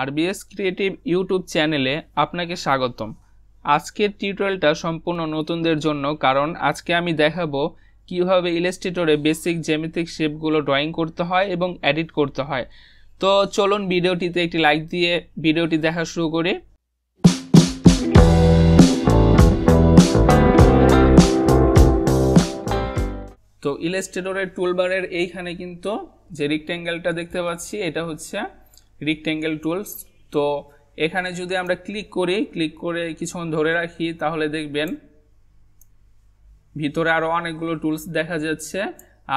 RBS creative YouTube চ্যানেলে আপনাকে স্বাগতম আজকের টিউটোরিয়ালটা সম্পূর্ণ নতুনদের জন্য কারণ আজকে আমি দেখাবো কীভাবে ইলেস্টেটরে বেসিক জ্যামিতিক শেপগুলো ড্রয়িং করতে হয় এবং এডিট করতে হয় তো চলুন ভিডিওটিতে একটি লাইক দিয়ে ভিডিওটি দেখা শুরু করি তো ইলেস্টেটরের টুলবারের এইখানে কিন্তু যে রেক্ট্যাঙ্গেলটা দেখতে পাচ্ছি এটা হচ্ছে রিক্ট্যাঙ্গেল টুলস তো এখানে যদি আমরা ক্লিক করি ক্লিক করে কিছুক্ষণ ধরে রাখি তাহলে দেখবেন ভিতরে আরও অনেকগুলো টুলস দেখা যাচ্ছে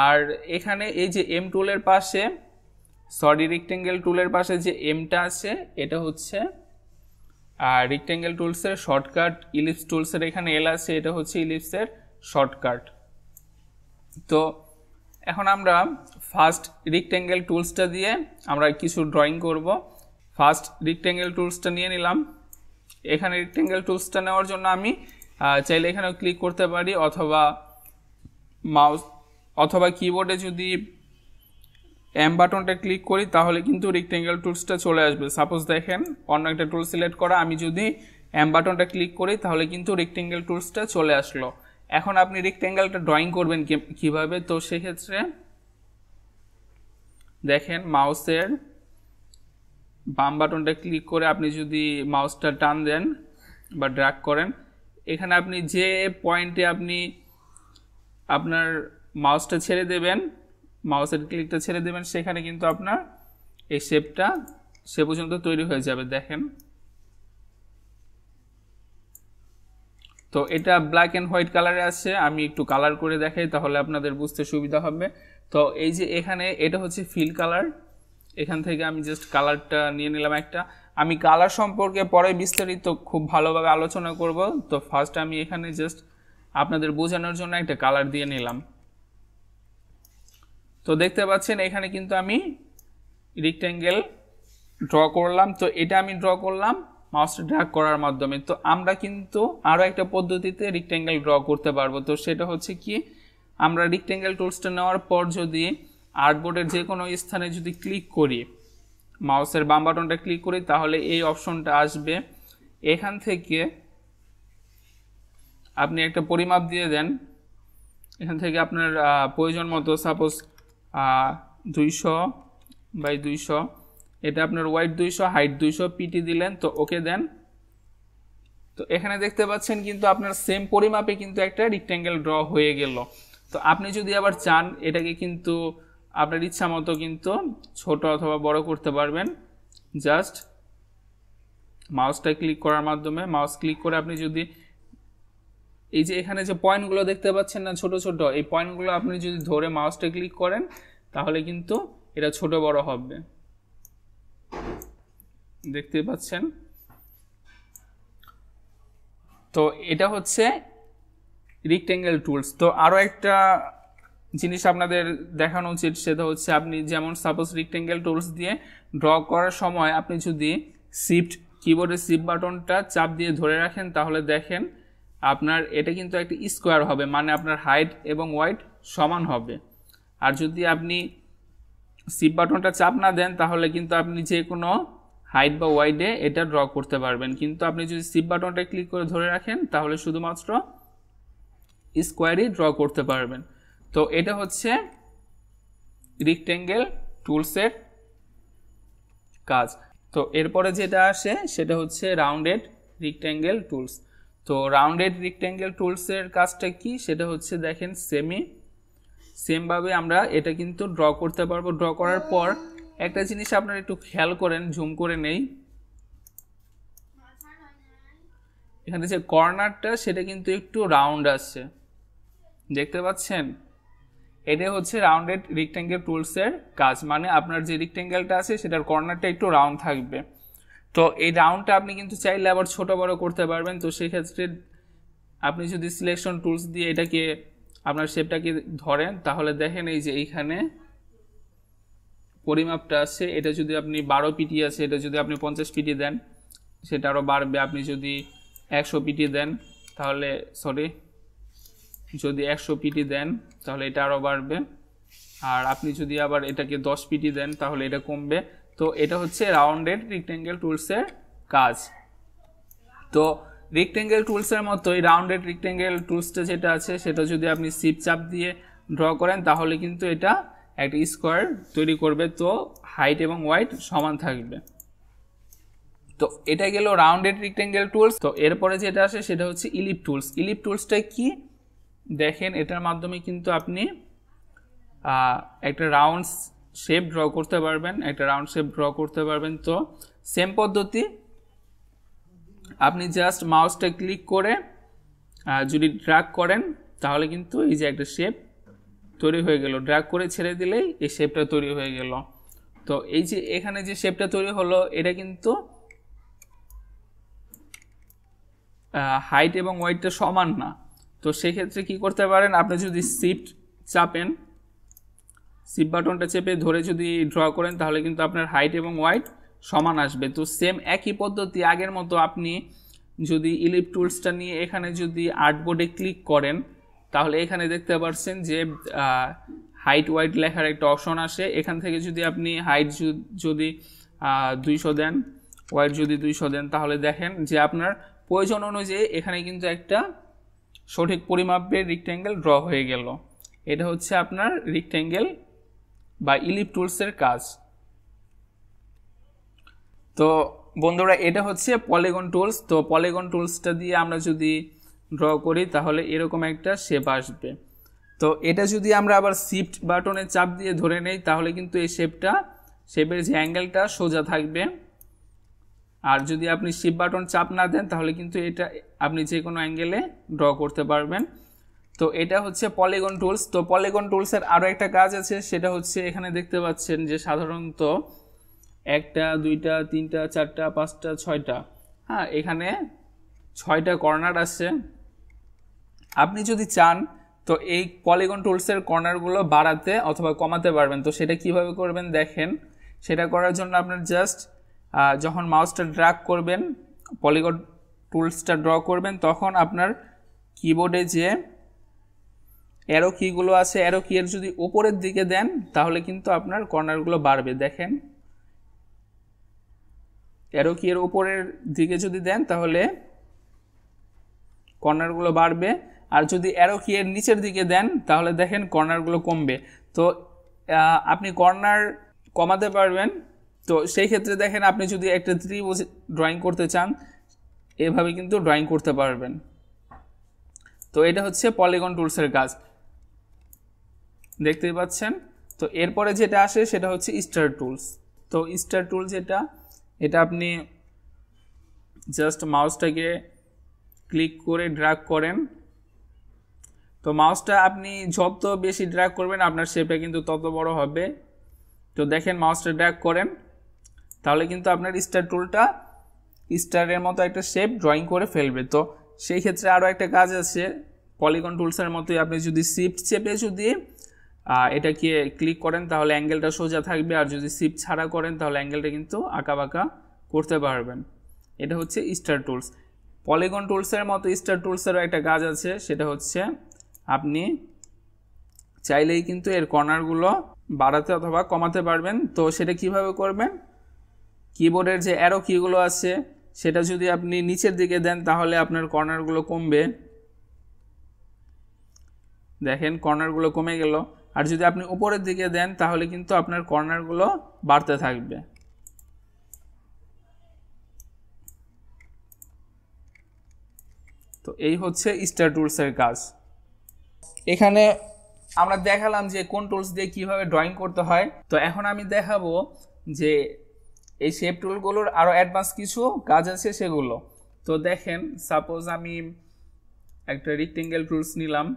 আর এখানে এই যে এম টুলের পাশে সরি রিক্ট্যাঙ্গেল টুলের পাশে যে এমটা আছে এটা হচ্ছে আর রিক্ট্যাঙ্গেল টুলসের শর্টকাট ইলিপস টুলসের এখানে এল আছে এটা হচ্ছে ইলিপসের শর্টকাট তো এখন আমরা ফার্স্ট রিক্ট্যাঙ্গেল টুলসটা দিয়ে আমরা কিছু ড্রয়িং করব ফার্স্ট রিক্ট্যাঙ্গেল টুলসটা নিয়ে নিলাম এখানে রিক্ট্যাঙ্গেল টুলসটা নেওয়ার জন্য আমি চাইলে এখানেও ক্লিক করতে পারি অথবা মাউস অথবা কিবোর্ডে যদি এম বাটনটা ক্লিক করি তাহলে কিন্তু রেক্টেঙ্গেল টুলসটা চলে আসবে সাপোজ দেখেন অন্য একটা টুল সিলেক্ট করা আমি যদি এম বাটনটা ক্লিক করি তাহলে কিন্তু রেক্টেঙ্গেল টুলসটা চলে আসলো এখন আপনি রেক্টেঙ্গেলটা ড্রয়িং করবেন কিভাবে তো সেক্ষেত্রে দেখেন মাউসের বাম বাটনটা ক্লিক করে আপনি যদি মাউসটা টান দেন বা ড্রাগ করেন এখানে আপনি যে পয়েন্টে আপনি আপনার মাউসটা ছেড়ে দেবেন মাউসের ক্লিকটা ছেড়ে দেবেন সেখানে কিন্তু আপনার এই শেপটা সে পর্যন্ত তৈরি হয়ে যাবে দেখেন তো এটা ব্ল্যাক অ্যান্ড হোয়াইট কালারে আছে আমি একটু কালার করে দেখাই তাহলে আপনাদের বুঝতে সুবিধা হবে তো এই যে এখানে এটা হচ্ছে ফিল কালার এখান থেকে আমি জাস্ট কালারটা নিয়ে নিলাম একটা আমি কালার সম্পর্কে পরে বিস্তারিত খুব ভালোভাবে আলোচনা করব তো ফার্স্ট আমি এখানে জাস্ট আপনাদের বোঝানোর জন্য একটা কালার দিয়ে নিলাম তো দেখতে পাচ্ছেন এখানে কিন্তু আমি রেক্ট্যাঙ্গেল ড্র করলাম তো এটা আমি ড্র করলাম মাউস ড্রাগ করার মাধ্যমে তো আমরা কিন্তু আরও একটা পদ্ধতিতে রেক্ট্যাঙ্গেল ড্র করতে পারবো তো সেটা হচ্ছে কি আমরা রেক্ট্যাঙ্গেল টুলসটা নেওয়ার পর যদি আর্টবোর্ডের যে কোনো স্থানে যদি ক্লিক করি মাউসের বাম বাটনটা ক্লিক করি তাহলে এই অপশনটা আসবে এখান থেকে আপনি একটা পরিমাপ দিয়ে দেন এখান থেকে আপনার প্রয়োজন মতো সাপোজ দুইশো বাই দুইশো এটা আপনার ওয়াইট দুইশো হাইট দুইশো পিটি দিলেন তো ওকে দেন তো এখানে দেখতে পাচ্ছেন কিন্তু আপনার সেম পরিমাপে কিন্তু একটা রেক্ট্যাঙ্গেল ড্র হয়ে গেল তো আপনি যদি আবার চান এটাকে কিন্তু আপনার ইচ্ছা মতো কিন্তু ছোট অথবা বড় করতে পারবেন জাস্ট মাউসটা ক্লিক করার মাধ্যমে মাউস ক্লিক করে আপনি যদি এই যে এখানে যে পয়েন্টগুলো দেখতে পাচ্ছেন না ছোট ছোট এই পয়েন্টগুলো আপনি যদি ধরে মাউসটা ক্লিক করেন তাহলে কিন্তু এটা ছোট বড় হবে দেখতে পাচ্ছেন তো এটা হচ্ছে রিক্ট্যাঙ্গেল টুলস তো আরও একটা জিনিস আপনাদের দেখানো উচিত সেটা হচ্ছে আপনি যেমন সাপোজ রিক্ট্যাঙ্গেল টুলস দিয়ে ড্র করার সময় আপনি যদি শিফট কিবোর্ডের শিফট বাটনটা চাপ দিয়ে ধরে রাখেন তাহলে দেখেন আপনার এটা কিন্তু একটা স্কোয়ার হবে মানে আপনার হাইট এবং ওয়াইড সমান হবে আর যদি আপনি শিপ বাটনটা চাপ না দেন তাহলে কিন্তু আপনি যে কোনো হাইট বা ওয়াইডে এটা ড্র করতে পারবেন কিন্তু আপনি যদি সিপ বাটনটা ক্লিক করে ধরে রাখেন তাহলে শুধুমাত্র স্কোয়ারই ড্র করতে পারবেন তো এটা হচ্ছে রিক্টেঙ্গেল টুলসের কাজ তো এরপরে যেটা আসে সেটা হচ্ছে রাউন্ডেড রিক্টেঙ্গেল টুলস তো রাউন্ডেড রিক্টেঙ্গেল টুলসের কাজটা কি সেটা হচ্ছে দেখেন সেমি সেমভাবে আমরা এটা কিন্তু ড্র করতে পারবো ড্র করার পর একটা জিনিস আপনারা একটু খেয়াল করেন ঝুম করে নেই এখানে যে কর্নারটা সেটা কিন্তু একটু রাউন্ড আসছে দেখতে পাচ্ছেন এটা হচ্ছে রাউন্ডেড রেক্ট্যাঙ্গেল টুলসের কাজ মানে আপনার যে রেক্ট্যাঙ্গেলটা আছে সেটার কর্নারটা একটু রাউন্ড থাকবে তো এই রাউন্ডটা আপনি কিন্তু চাইলে আবার ছোটো বড়ো করতে পারবেন তো সেক্ষেত্রে আপনি যদি সিলেকশন টুলস দিয়ে এটাকে আপনার শেপটাকে ধরেন তাহলে দেখেন এই যে এইখানে পরিমাপটা আছে এটা যদি আপনি বারো পিটি আছে এটা যদি আপনি পঞ্চাশ পিটি দেন সেটা আরও বাড়বে আপনি যদি একশো পিটি দেন তাহলে সরি যদি একশো পিটি দেন তাহলে এটা আরও বাড়বে আর আপনি যদি আবার এটাকে দশ পিটি দেন তাহলে এটা কমবে তো এটা হচ্ছে রাউন্ডেড রিক্টেঙ্গেল টুলসের কাজ তো রিক্টেঙ্গেল টুলসের মতোই রাউন্ডেড রিক্টেঙ্গেল টুলসটা যেটা আছে সেটা যদি আপনি সিপ চাপ দিয়ে ড্র করেন তাহলে কিন্তু এটা একটা স্কোয়ার তৈরি করবে তো হাইট এবং ওয়াইট সমান থাকবে তো এটা গেল রাউন্ডেড রেক্টেঙ্গেল টুলস তো এরপরে যেটা আসে সেটা হচ্ছে ইলিপ টুলস ইলিপ টুলসটা কি দেখেন এটার মাধ্যমে কিন্তু আপনি একটা রাউন্ড শেপ ড্র করতে পারবেন একটা রাউন্ড শেপ ড্র করতে পারবেন তো সেম পদ্ধতি আপনি জাস্ট মাউসটা ক্লিক করে যদি ড্রাগ করেন তাহলে কিন্তু এই যে একটা শেপ তৈরি হয়ে গেল ড্র্যাগ করে ছেড়ে দিলেই এই শেপটা তৈরি হয়ে গেল তো এই যে এখানে যে শেপটা তৈরি হলো এটা কিন্তু হাইট এবং ওয়েটটা সমান না তো সেক্ষেত্রে কি করতে পারেন আপনি যদি শিফট চাপেন শিফট বাটনটা চেপে ধরে যদি ড্র করেন তাহলে কিন্তু আপনার হাইট এবং ওয়াইট সমান আসবে তো সেম একই পদ্ধতি আগের মতো আপনি যদি ইলিপ টুলসটা নিয়ে এখানে যদি আর্টবোর্ডে ক্লিক করেন তাহলে এখানে দেখতে পাচ্ছেন যে হাইট ওয়াইট লেখার একটা অপশন আসে এখান থেকে যদি আপনি হাইট যদি দুইশো দেন ওয়াইট যদি দুইশো দেন তাহলে দেখেন যে আপনার প্রয়োজন অনুযায়ী এখানে কিন্তু একটা সঠিক পরিমাপের রিক্ট্যাঙ্গেল ড্র হয়ে গেল এটা হচ্ছে আপনার রিক্ট্যাঙ্গেল বা ইলিপ টুলসের কাজ তো বন্ধুরা এটা হচ্ছে পলিগন টুলস তো পলিগন টুলসটা দিয়ে আমরা যদি ড্র করি তাহলে এরকম একটা শেপ আসবে তো এটা যদি আমরা আবার শিফট বাটনে চাপ দিয়ে ধরে নেই তাহলে কিন্তু এই শেপটা শেপের যে অ্যাঙ্গেলটা সোজা থাকবে আর যদি আপনি শিফট বাটন চাপ না দেন তাহলে কিন্তু এটা আপনি যে কোনো অ্যাঙ্গেলে ড্র করতে পারবেন তো এটা হচ্ছে পলিগন টুলস তো পলিগন টুলসের আরও একটা কাজ আছে সেটা হচ্ছে এখানে দেখতে পাচ্ছেন যে সাধারণত একটা দুইটা তিনটা চারটা পাঁচটা ছয়টা হ্যাঁ এখানে ছয়টা কর্নার আছে আপনি যদি চান তো এই পলিগন টুলসের কর্নারগুলো বাড়াতে অথবা কমাতে পারবেন তো সেটা কিভাবে করবেন দেখেন সেটা করার জন্য আপনার জাস্ট যখন মাউসটা ড্রাগ করবেন পলিগন টুলসটা ড্র করবেন তখন আপনার কিবোর্ডে যে অ্যারো কিগুলো আছে অ্যারো কিয়ের যদি ওপরের দিকে দেন তাহলে কিন্তু আপনার কর্নারগুলো বাড়বে দেখেন অ্যারো কিয়ের ওপরের দিকে যদি দেন তাহলে কর্নারগুলো বাড়বে আর যদি অ্যারো কি এর নিচের দিকে দেন তাহলে দেখেন কর্নারগুলো কমবে তো আপনি কর্নার কমাতে পারবেন তো সেই ক্ষেত্রে দেখেন আপনি যদি একটা ত্রিভুজ ড্রয়িং করতে চান এভাবে কিন্তু ড্রয়িং করতে পারবেন তো এটা হচ্ছে পলিগন টুলসের কাজ দেখতেই পাচ্ছেন তো এরপরে যেটা আসে সেটা হচ্ছে স্টার টুলস তো স্টার টুল যেটা এটা আপনি জাস্ট মাউসটাকে ক্লিক করে ড্রাগ করেন তো মাউসটা আপনি যত বেশি ড্র্যাগ করবেন আপনার শেপটা কিন্তু তত বড় হবে তো দেখেন মাউসটা ড্র্যাগ করেন তাহলে কিন্তু আপনার স্টার টুলটা স্টারের মতো একটা শেপ ড্রয়িং করে ফেলবে তো সেই ক্ষেত্রে আরও একটা কাজ আছে পলিগন টুলসের মতোই আপনি যদি শিফট চেপে যদি এটাকে ক্লিক করেন তাহলে অ্যাঙ্গেলটা সোজা থাকবে আর যদি শিফট ছাড়া করেন তাহলে অ্যাঙ্গেলটা কিন্তু আঁকাবাঁকা করতে পারবেন এটা হচ্ছে স্টার টুলস পলিগন টুলসের মতো স্টার টুলসেরও একটা কাজ আছে সেটা হচ্ছে আপনি চাইলেই কিন্তু এর কর্নারগুলো বাড়াতে অথবা কমাতে পারবেন তো সেটা কিভাবে করবেন কিবোর্ডের যে অ্যারো কিগুলো আছে সেটা যদি আপনি নিচের দিকে দেন তাহলে আপনার কর্নারগুলো কমবে দেখেন কর্নারগুলো কমে গেল আর যদি আপনি উপরের দিকে দেন তাহলে কিন্তু আপনার কর্নারগুলো বাড়তে থাকবে তো এই হচ্ছে স্টার টুলসের কাজ এখানে আমরা দেখালাম যে কোন টুলস দিয়ে কীভাবে ড্রয়িং করতে হয় তো এখন আমি দেখাবো যে এই শেপ টুলগুলোর আরও অ্যাডভান্স কিছু কাজ আছে সেগুলো তো দেখেন সাপোজ আমি একটা রিক্টেঙ্গেল টুলস নিলাম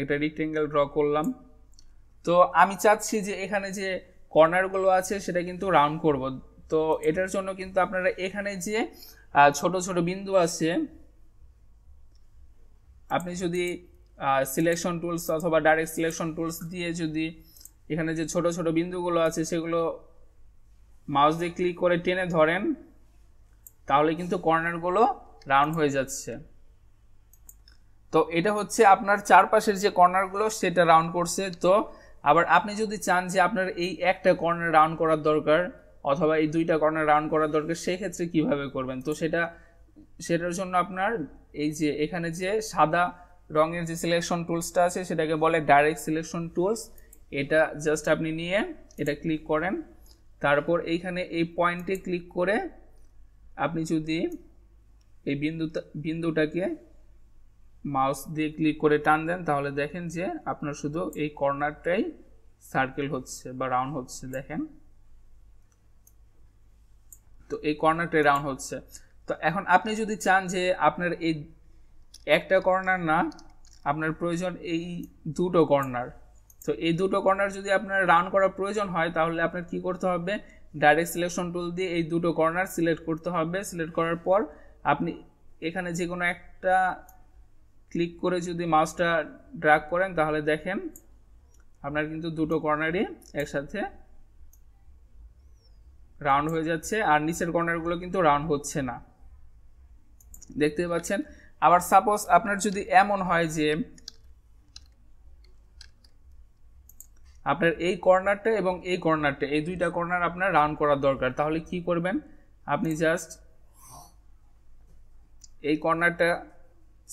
একটা রিক্টেঙ্গেল ড্র করলাম তো আমি চাচ্ছি যে এখানে যে কর্নারগুলো আছে সেটা কিন্তু রাউন্ড করব তো এটার জন্য কিন্তু আপনারা এখানে যে ছোট ছোট বিন্দু আছে আপনি যদি সিলেকশন টুলস অথবা ডাইরেক্ট সিলেকশন টুলস দিয়ে যদি এখানে যে ছোট ছোট বিন্দুগুলো আছে সেগুলো মাউস দিয়ে ক্লিক করে টেনে ধরেন তাহলে কিন্তু কর্নারগুলো রাউন্ড হয়ে যাচ্ছে তো এটা হচ্ছে আপনার চারপাশের যে কর্নারগুলো সেটা রাউন্ড করছে তো আবার আপনি যদি চান যে আপনার এই একটা কর্নার রাউন্ড করার দরকার অথবা এই দুইটা কর্নার রাউন্ড করার দরকার সেক্ষেত্রে কিভাবে করবেন তো সেটা সেটার জন্য আপনার এই যে এখানে যে সাদা রঙের যে সিলেকশন টুলসটা আছে সেটাকে বলে ডাইরেক্ট সিলেকশন টুলস এটা জাস্ট আপনি নিয়ে এটা ক্লিক করেন তারপর এইখানে এই পয়েন্টে ক্লিক করে আপনি যদি এই বিন্দুটা বিন্দুটাকে মাউস দিয়ে ক্লিক করে টান দেন তাহলে দেখেন যে আপনার শুধু এই কর্নারটাই সার্কেল হচ্ছে বা রাউন্ড হচ্ছে দেখেন তো এই কর্নারটাই রাউন্ড হচ্ছে তো এখন আপনি যদি চান যে আপনার এই একটা কর্নার না আপনার প্রয়োজন এই দুটো কর্নার তো এই দুটো কর্নার যদি আপনার রান করা প্রয়োজন হয় তাহলে আপনার কি করতে হবে ডাইরেক্ট সিলেকশন টুল দিয়ে এই দুটো কর্নার সিলেক্ট করতে হবে সিলেক্ট করার পর আপনি এখানে যে কোনো একটা ক্লিক করে যদি মাউসটা ড্রাগ করেন তাহলে দেখেন আপনার কিন্তু দুটো কর্নারই একসাথে রাউন্ড হয়ে যাচ্ছে আর নিচের কর্নারগুলো কিন্তু রাউন্ড হচ্ছে না দেখতে পাচ্ছেন আবার সাপোজ আপনার যদি এমন হয় যে আপনার এই কর্নারটা এবং এই কর্নারটা এই দুইটা কর্নার আপনার রাউন্ড করার দরকার তাহলে কি করবেন আপনি জাস্ট এই কর্নারটা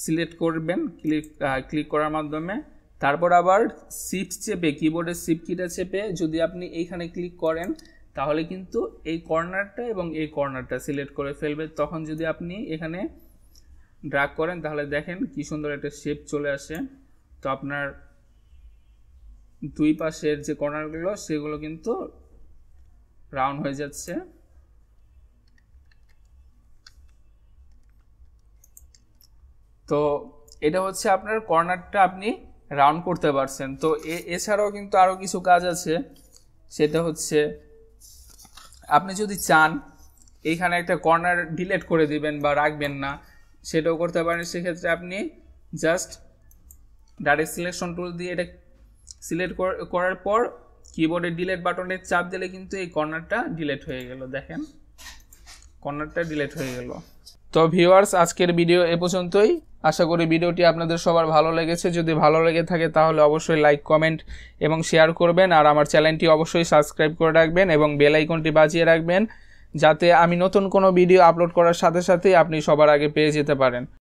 সিলেক্ট করবেন ক্লিক ক্লিক করার মাধ্যমে তারপর আবার সিপস চেপে কিবোর্ডের সিপ কিটা চেপে যদি আপনি এইখানে ক্লিক করেন তাহলে কিন্তু এই কর্নারটা এবং এই কর্নারটা সিলেক্ট করে ফেলবে তখন যদি আপনি এখানে ড্রাগ করেন তাহলে দেখেন কি সুন্দর একটা শেপ চলে আসে তো আপনার দুই পাশের যে কর্নারগুলো সেগুলো কিন্তু রাউন্ড হয়ে যাচ্ছে তো এটা হচ্ছে আপনার কর্নারটা আপনি রাউন্ড করতে পারছেন তো এছাড়াও কিন্তু আরও কিছু কাজ আছে সেটা হচ্ছে আপনি যদি চান এখানে একটা কর্নার ডিলেট করে দিবেন বা রাখবেন না সেটাও করতে পারেন সেক্ষেত্রে আপনি জাস্ট ডাইরেক্ট সিলেকশন টুল দিয়ে এটা সিলেক্ট করার পর কিবোর্ডে ডিলেট বাটনে চাপ দিলে কিন্তু এই কর্নারটা ডিলেট হয়ে গেল দেখেন কর্নারটা ডিলেট হয়ে গেল তো ভিউয়ার্স আজকের ভিডিও এ পর্যন্তই আশা করি ভিডিওটি আপনাদের সবার ভালো লেগেছে যদি ভালো লেগে থাকে তাহলে অবশ্যই লাইক কমেন্ট এবং শেয়ার করবেন আর আমার চ্যানেলটি অবশ্যই সাবস্ক্রাইব করে রাখবেন এবং বেল আইকনটি বাজিয়ে রাখবেন যাতে আমি নতুন কোনো ভিডিও আপলোড করার সাথে সাথেই আপনি সবার আগে পেয়ে যেতে পারেন